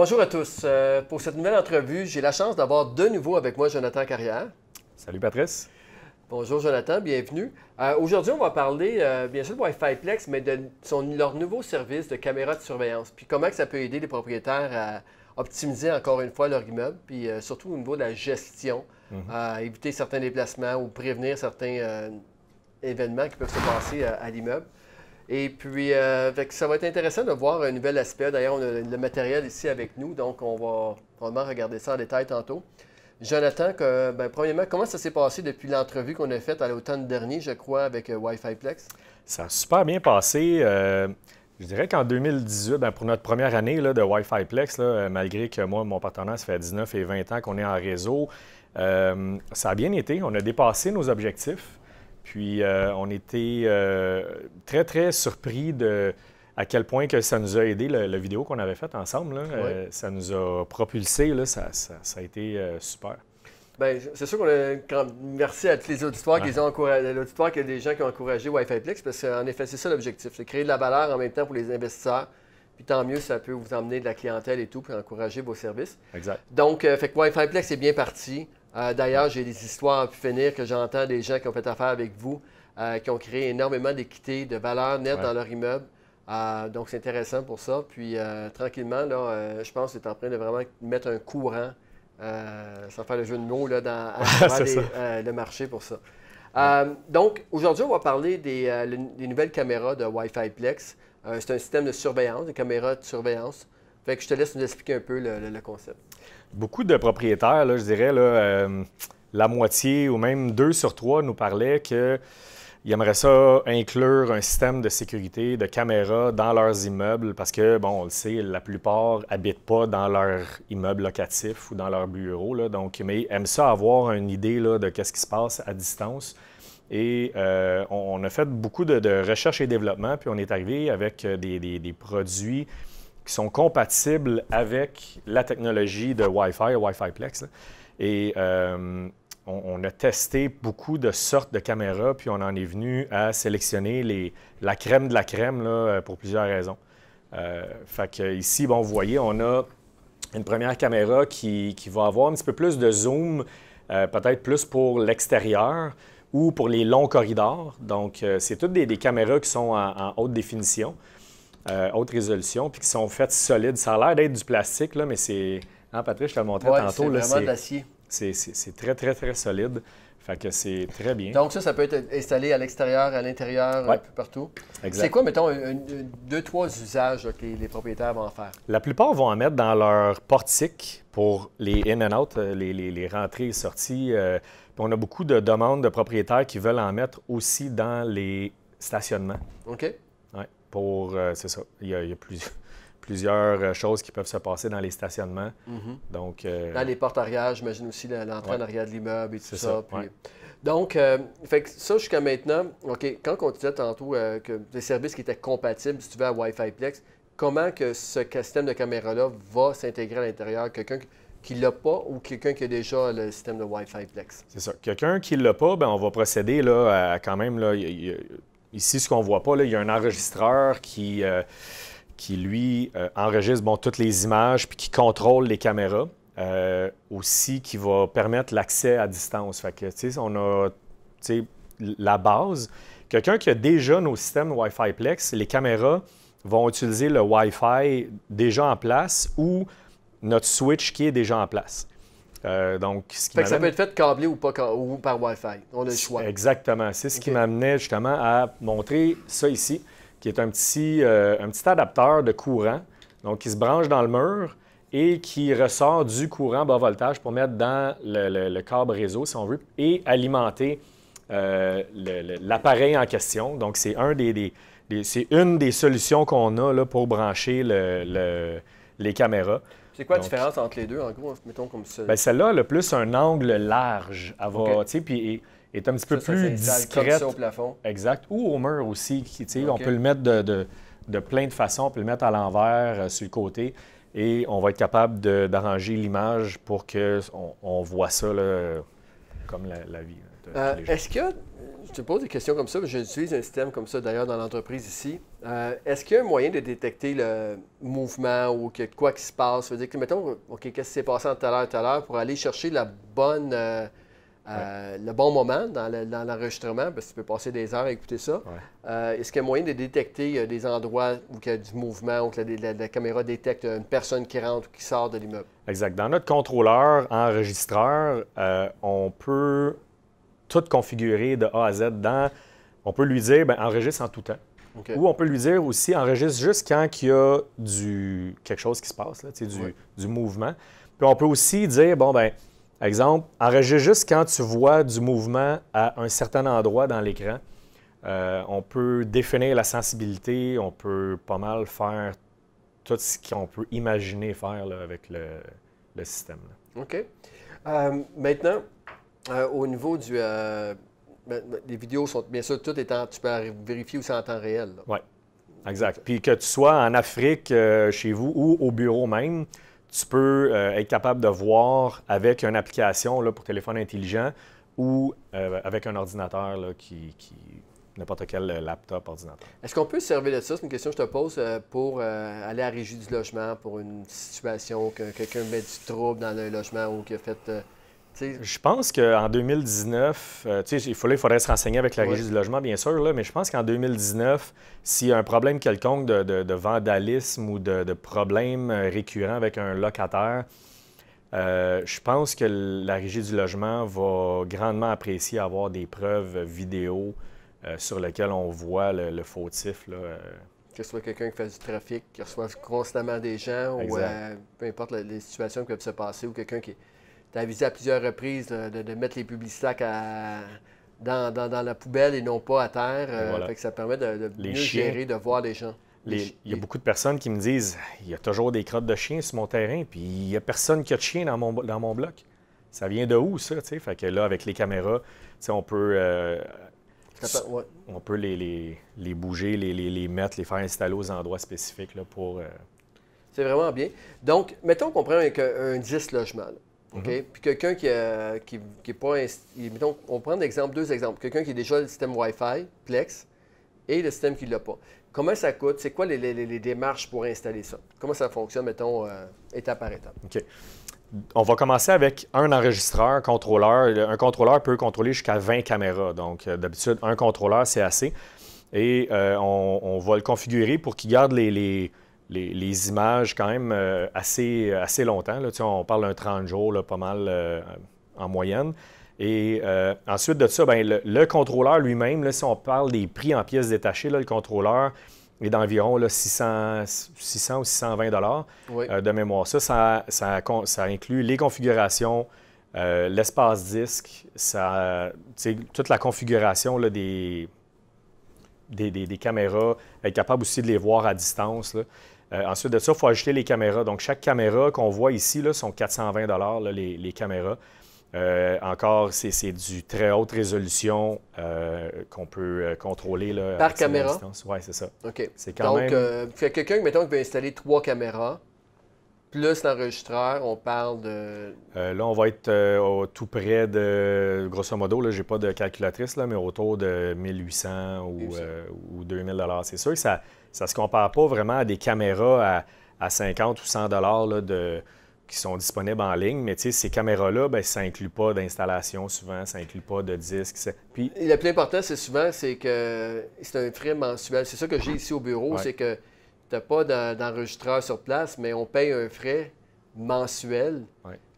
Bonjour à tous. Euh, pour cette nouvelle entrevue, j'ai la chance d'avoir de nouveau avec moi Jonathan Carrière. Salut Patrice. Bonjour Jonathan, bienvenue. Euh, aujourd'hui, on va parler euh, bien sûr de Wi-Fi Plex, mais de son, leur nouveau service de caméra de surveillance, puis comment ça peut aider les propriétaires à optimiser encore une fois leur immeuble, puis surtout au niveau de la gestion, mhm. à éviter certains déplacements ou prévenir certains événements qui peuvent se passer à l'immeuble. Et puis, euh, ça va être intéressant de voir un nouvel aspect. D'ailleurs, on a le matériel ici avec nous, donc on va probablement regarder ça en détail tantôt. Jonathan, que, ben, premièrement, comment ça s'est passé depuis l'entrevue qu'on a faite à l'automne dernier, je crois, avec euh, Wi-Fi Plex? Ça a super bien passé. Euh, je dirais qu'en 2018, ben, pour notre première année de Wi-Fi Plex, malgré que moi, mon partenaire, ça fait 19 et 20 ans qu'on est en réseau, ça a bien été. On a dépassé nos objectifs. Puis euh, on était euh, très, très surpris de à quel point que ça nous a aidé, la, vidéo qu'on avait faite ensemble. Euh, ça nous a propulsé, ça, a été super. Bien, c'est sûr qu'on a. merci à tous les auditoires qui ont des gens qui ont encouragé Wi-Fi Plex, parce qu'en effet, c'est ça l'objectif, c'est créer de la valeur en même temps pour les investisseurs. Puis tant mieux, ça peut vous emmener de la clientèle et tout, pour encourager vos services. Exact. Donc, fait que Wi-Fi Plex est bien parti. Euh, d'ailleurs, j'ai des histoires à finir que j'entends des gens qui ont fait affaire avec vous, euh, qui ont créé énormément d'équité, de valeur nette dans leur immeuble. Euh, donc, c'est intéressant pour ça. Puis, tranquillement, je pense que c'est en train de vraiment mettre un courant, sans faire le jeu de mots, dans le marché pour ça. donc, aujourd'hui, on va parler des, nouvelles caméras de Wi-Fi Plex. c'est un système de surveillance, des caméras de surveillance je te laisse nous expliquer un peu le, concept. Beaucoup de propriétaires, je dirais, euh, la moitié ou même deux sur trois nous parlaient qu'ils aimeraient ça inclure un système de sécurité, de caméras dans leurs immeubles parce que, bon, on le sait, la plupart n'habitent pas dans leur immeuble locatif ou dans leur bureau. Là, donc, mais aiment ça avoir une idée là, de ce qui se passe à distance. Et euh, on, a fait beaucoup de, recherche et développement, puis on est arrivé avec euh, des produits qui sont compatibles avec la technologie de Wi-Fi, Wi-Fi Plex. Et euh, on, a testé beaucoup de sortes de caméras, puis on en est venu à sélectionner la crème de la crème euh, pour plusieurs raisons. Euh, fait que ici, vous voyez, on a une première caméra qui, va avoir un petit peu plus de zoom, peut-être plus pour l'extérieur ou pour les longs corridors. Donc, c'est toutes des, caméras qui sont en haute définition euh, haute résolution, puis qui sont faites solides. Ça a l'air d'être du plastique, là, mais c'est. Hein, Patrick, je te le montrais tantôt. C'est d'acier. C'est très, très, très solide. Fait que c'est très bien. Donc, ça, ça peut être installé à l'extérieur, à l'intérieur, un peu partout. C'est quoi, mettons, deux, trois usages que les, propriétaires vont en faire? La plupart vont en mettre dans leur portique pour les in and out, euh, les, rentrées et sorties. Euh, on a beaucoup de demandes de propriétaires qui veulent en mettre aussi dans les stationnements. OK pour, euh, il y a, plusieurs euh, choses qui peuvent se passer dans les stationnements. Mhm. Donc, euh, Dans les portes arrière, j'imagine aussi l'entrée arrière de l'immeuble et tout ça. Donc, fait ça jusqu'à maintenant, OK, quand on disait tantôt que les services qui étaient compatibles, si tu veux, à Wi-Fi Plex, comment que ce système de caméra-là va s'intégrer à l'intérieur? Quelqu'un qui l'a pas ou quelqu'un qui a déjà le système de Wi-Fi Plex? C'est ça. Quelqu'un qui l'a pas, ben, on va procéder là, à quand même, là, Ici, ce qu'on voit pas, là, il y a un enregistreur qui, euh, lui, euh, enregistre bon, toutes les images puis qui contrôle les caméras. Euh, aussi, qui va permettre l'accès à distance. Fait que, on a la base. Quelqu'un qui a déjà nos systèmes Wi-Fi Plex, les caméras vont utiliser le Wi-Fi déjà en place ou notre switch qui est déjà en place. Euh, donc, ça peut être fait câblé ou, pas, ou par Wi-Fi. On a le choix. Exactement. C'est ce qui m'amenait justement à montrer ça ici, qui est euh, un petit, adapteur de courant, donc qui se branche dans le mur et qui ressort du courant bas voltage pour mettre dans le, le, câble réseau, si on veut, et alimenter euh, l'appareil en question. Donc, c'est une des solutions qu'on a là, pour brancher les caméras. C'est quoi la différence entre les deux, en gros, mettons comme ça? Ben celle-là, le plus un angle large. Elle va, tu sais, puis est, un petit peu plus discrète. au plafond. Exact. Ou au mur aussi. Qui, sais, On peut le mettre de, plein de façons. On peut le mettre à l'envers, euh, sur le côté. Et on va être capable d'arranger l'image pour qu'on on voit ça là, comme la, la vie. Euh, euh, est-ce que, je te pose des questions comme ça, j'utilise un système comme ça d'ailleurs dans l'entreprise ici. Euh, est-ce qu'il y a un moyen de détecter le mouvement ou que, quoi qui se passe? Ça veut dire que, mettons, OK, qu'est-ce qui s'est passé tout à l'heure, tout à l'heure, pour aller chercher la bonne, le bon moment dans l'enregistrement, parce que tu peux passer des heures à écouter ça. Est-ce qu'il y a un moyen de détecter des endroits où il y a du mouvement, ou que la caméra détecte une personne qui rentre ou qui sort de l'immeuble? Exact. Dans notre contrôleur, enregistreur, on peut tout configuré de A à Z dans. On peut lui dire, ben, enregistre en tout temps. Ou on peut lui dire aussi, enregistre juste quand il y a du, quelque chose qui se passe, là, du, du mouvement. Puis on peut aussi dire, bon, ben, exemple, enregistre juste quand tu vois du mouvement à un certain endroit dans l'écran. Euh, on peut définir la sensibilité, on peut pas mal faire tout ce qu'on peut imaginer faire avec le, le système. OK. Euh, maintenant, euh, au niveau du. Euh, ben, ben, les vidéos sont. Bien sûr, tout est en. Tu peux vérifier où c'est en temps réel. Oui. Exact. Puis que tu sois en Afrique, euh, chez vous ou au bureau même, tu peux être capable de voir avec une application là, pour téléphone intelligent ou avec un ordinateur qui, n'importe quel laptop, ordinateur. Est-ce qu'on peut se servir de ça? C'est une question que je te pose pour aller à la régie du logement pour une situation que quelqu'un met du trouble dans le logement ou qui a fait je pense qu'en 2019, euh, il, faudrait, se renseigner avec la Régie du logement, bien sûr, mais je pense qu'en 2019, s'il y a un problème quelconque de, vandalisme ou de, problème euh, récurrent avec un locataire, euh, je pense que la Régie du logement va grandement apprécier avoir des preuves vidéo sur lesquelles on voit le, fautif. que ce soit quelqu'un qui fait du trafic, qui reçoit constamment des gens, ou peu importe les situations qui peuvent se passer, ou quelqu'un qui tu avisé à plusieurs reprises de, mettre les publicités dans, la poubelle et non pas à terre. Euh, ça permet de, mieux gérer, de voir les gens. il y a beaucoup de personnes qui me disent il y a toujours des crottes de chiens sur mon terrain, puis il n'y a personne qui a de chiens dans mon, bloc. Ça vient de où, ça? Fait que là, avec les caméras, on peut. Euh, on peut les, bouger, les, mettre, les faire installer aux endroits spécifiques là, pour. Euh, C'est vraiment bien. Donc, mettons qu'on prend un, 10 logements. OK? Mhm. Puis quelqu'un qui n'est euh, pas. Mettons, on prend deux exemples. Quelqu'un qui a déjà le système Wi-Fi, Plex, et le système qui ne l'a pas. Comment ça coûte? C'est quoi les, démarches pour installer ça? Comment ça fonctionne, mettons, euh, étape par étape? OK. On va commencer avec un enregistreur, un contrôleur. Un contrôleur peut contrôler jusqu'à 20 caméras. Donc, euh, d'habitude, un contrôleur, c'est assez. Et on, va le configurer pour qu'il garde les les, images quand même euh, assez, longtemps. on parle d'un 30 jours, pas mal euh, en moyenne. Et euh, ensuite de ça, ben, le, contrôleur lui-même, si on parle des prix en pièces détachées, le contrôleur est d'environ 600, ou 620 dollars de mémoire. Ça ça, inclut les configurations, l'espace disque, ça, toute la configuration des, caméras, être capable aussi de les voir à distance. Euh, ensuite de ça, il faut ajouter les caméras. Donc, chaque caméra qu'on voit ici là, sont 420 là, les, caméras. Euh, encore, c'est du très haute résolution euh, qu'on peut contrôler. Là, Par caméra? Oui, c'est ça. OK. Quand Donc, il quelqu'un, mettons, qui veut installer trois caméras plus l'enregistreur, on parle de. Euh, là, on va être euh, tout près de, grosso modo, là, j'ai pas de calculatrice, là, mais autour de 1800 ou, euh, ou 2000 C'est sûr que ça, ça se compare pas vraiment à des caméras à, 50 ou 100 dollars de qui sont disponibles en ligne, mais ces caméras-là, ben, ça inclut pas d'installation souvent, ça inclut pas de disque. Puis... Le plus important, c'est souvent, c'est que c'est un frais mensuel. C'est ça que j'ai ici au bureau, c'est que tu n'as pas d'enregistreur sur place, mais on paye un frais mensuel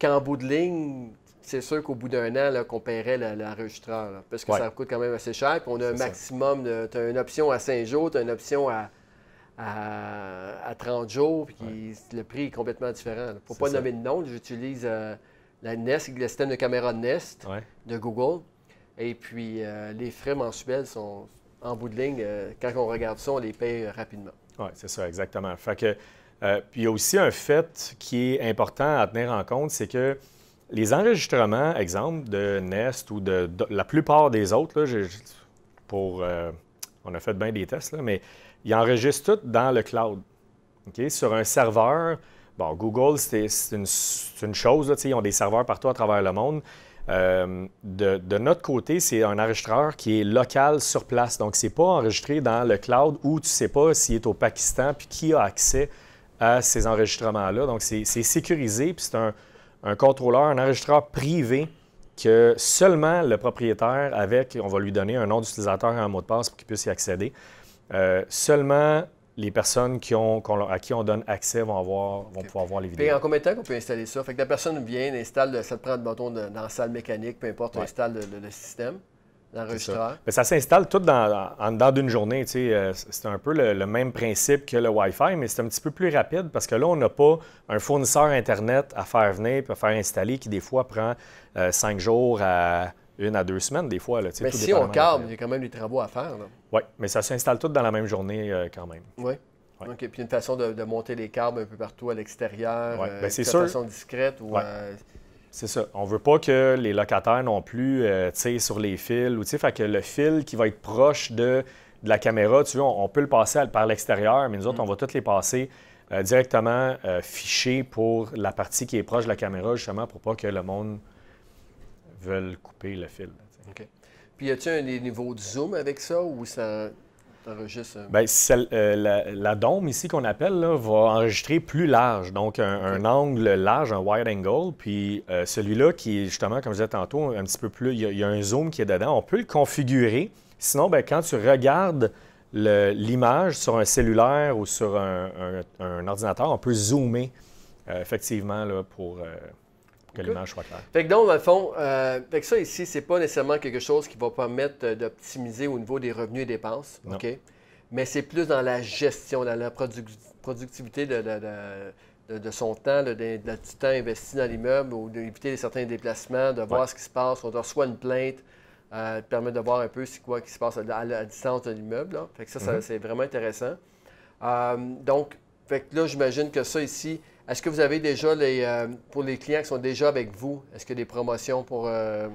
qu'en bout de ligne, c'est sûr qu'au bout d'un an, qu'on paierait l'enregistreur, parce que ça coûte quand même assez cher. on a un maximum, tu as une option à 5 jours, tu as une option à, à, 30 jours, puis le prix est complètement différent. Pour Pour pas nommer de nom, j'utilise euh, la Nest, le système de caméra Nest de Google. Et puis, euh, les frais mensuels sont, en bout de ligne, euh, quand on regarde ça, on les paye rapidement. Oui, c'est ça, exactement. que, euh, puis il y a aussi un fait qui est important à tenir en compte, c'est que les enregistrements, exemple, de Nest ou de, la plupart des autres, là, pour, euh, on a fait bien des tests, là, mais ils enregistrent tout dans le cloud. Sur un serveur, bon, Google, c'est une, chose, là, ils ont des serveurs partout à travers le monde, euh, de, notre côté, c'est un enregistreur qui est local sur place. Donc, ce n'est pas enregistré dans le cloud où tu ne sais pas s'il est au Pakistan puis qui a accès à ces enregistrements-là. Donc, c'est sécurisé puis c'est un, contrôleur, un enregistreur privé que seulement le propriétaire, avec, on va lui donner un nom d'utilisateur et un mot de passe pour qu'il puisse y accéder, euh, seulement les personnes qui ont, à qui on donne accès vont, pouvoir voir les vidéos. Et en combien de temps qu'on peut installer ça? Fait que la personne vient, installe, ça te prend le bâton dans la salle mécanique, peu importe, installe le, système, l'enregistreur. Ça, s'installe tout dans, en dedans d'une journée. Euh, c'est un peu le, même principe que le Wi-Fi, mais c'est un petit peu plus rapide parce que là, on n'a pas un fournisseur Internet à faire venir, à faire installer, qui des fois prend euh, cinq jours à une à deux semaines, des fois. Là, mais si on cadre, il y a quand même des travaux à faire. Oui, mais ça s'installe tout dans la même journée euh, quand même. Oui. il y Puis une façon de, monter les câbles un peu partout à l'extérieur, euh, ben, c'est de façon discrète euh, C'est ça. On ne veut pas que les locataires non plus tu tirent sur les fils ou fait que le fil qui va être proche de, la caméra, tu vois, on, peut le passer par l'extérieur, mais nous autres, mm. on va tous les passer directement fichés pour la partie qui est proche de la caméra, justement, pour pas que le monde veulent couper le fil. OK. Puis, y a-t-il des niveaux de zoom avec ça ou ça enregistre? Euh? Bien, euh, la, la, dôme ici qu'on appelle là, va enregistrer plus large, donc un, angle large, un wide angle. Puis euh, celui-là qui est justement, comme je disais tantôt, un petit peu plus, il y, a un zoom qui est dedans. On peut le configurer. Sinon, bien, quand tu regardes l'image sur un cellulaire ou sur un, ordinateur, on peut zoomer effectivement là, pour que l'image soit claire. que donc, dans le fond, euh, ça ici, c'est pas nécessairement quelque chose qui va permettre euh, d'optimiser au niveau des revenus et dépenses. Mais c'est plus dans la gestion, dans la productivité de, son temps, de, du temps investi dans l'immeuble ou d'éviter certains déplacements, de voir ce qui se passe. On reçoit une plainte, euh, permet de voir un peu ce qui se passe à, distance de l'immeuble. Fait que ça, mhm. c'est vraiment intéressant. Euh, donc, fait là, j'imagine que ça ici, est-ce que vous avez déjà, les, euh, pour les clients qui sont déjà avec vous, est-ce que des promotions pour euh,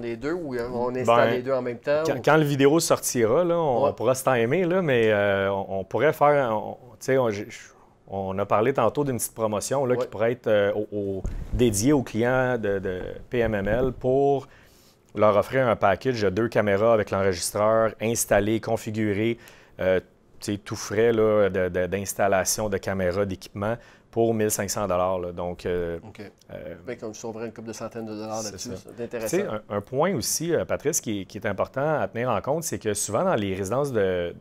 les deux ou euh, on installe ben, les deux en même temps? Quand, le vidéo sortira, on, pourra se timer, mais on, pourrait faire. On, a parlé tantôt d'une petite promotion là, qui pourrait être dédiée aux clients de, PMML pour leur offrir un package de deux caméras avec l'enregistreur installé, configuré tout frais d'installation de, de caméras, d'équipement pour 1500 dollars. Donc, euh, euh Bien, comme une couple de centaines de dollars là-dessus, c'est intéressant. Un, point aussi, euh, Patrice, qui est, important à tenir en compte, c'est que souvent dans les résidences de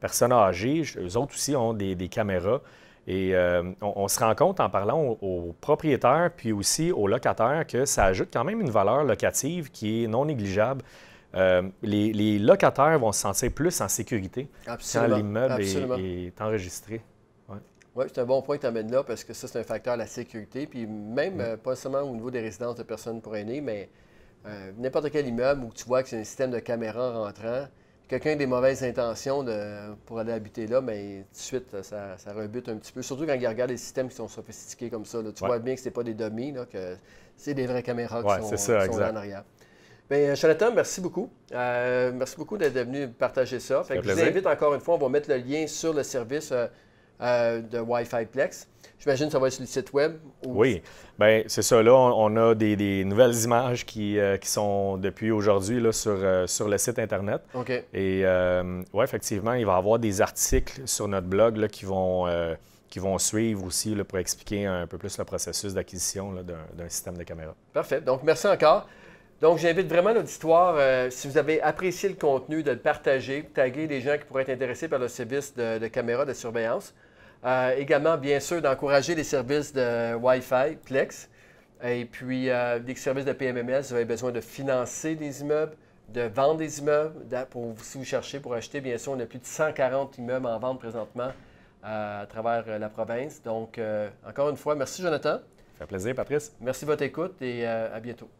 personnes âgées, eux autres aussi ont des, caméras. Et euh, on, se rend compte en parlant aux, propriétaires puis aussi aux locataires que ça ajoute quand même une valeur locative qui est non négligeable. les, locataires vont se sentir plus en sécurité Absolument. quand l'immeuble est, enregistré. Oui, c'est un bon point que tu amènes là parce que ça, c'est un facteur, la sécurité. Puis même, mm. euh, pas seulement au niveau des résidences de personnes pour aînés, mais euh, n'importe quel immeuble où tu vois que c'est un système de caméras rentrant, quelqu'un a des mauvaises intentions pour aller habiter là, mais ben, tout de suite, euh, ça, ça, rebute un petit peu. Surtout quand il regarde les systèmes qui sont sophistiqués comme ça. Là, tu vois bien que ce n'est pas des dummies, que c'est des vraies caméras qui, sont, en arrière. Bien, Jonathan, merci beaucoup. merci beaucoup d'être venu partager ça. Fait je vous invite encore une fois, on va mettre le lien sur le service. Euh, de Wi-Fi Plex. J'imagine que ça va être sur le site web. Oui, bien, c'est ça. Là, on, a des, nouvelles images qui, euh, sont depuis aujourd'hui sur, euh, sur le site Internet. OK. Et oui, effectivement, il va y avoir des articles sur notre blog là, qui vont qui vont suivre aussi pour expliquer un peu plus le processus d'acquisition d'un, système de caméra. Parfait. Donc, merci encore. Donc, j'invite vraiment l'auditoire, si vous avez apprécié le contenu, de le partager, taguer des gens qui pourraient être intéressés par le service de, de caméra de surveillance. Euh, également, bien sûr, d'encourager les services de Wi-Fi, Plex, et puis des euh, services de PMMS. Vous avez besoin de financer des immeubles, de vendre des immeubles. Pour, si vous cherchez pour acheter, bien sûr, on a plus de 140 immeubles en vente présentement euh, à travers la province. Donc, encore une fois, merci Jonathan. Ça fait plaisir, Patrice. Merci de votre écoute et à bientôt.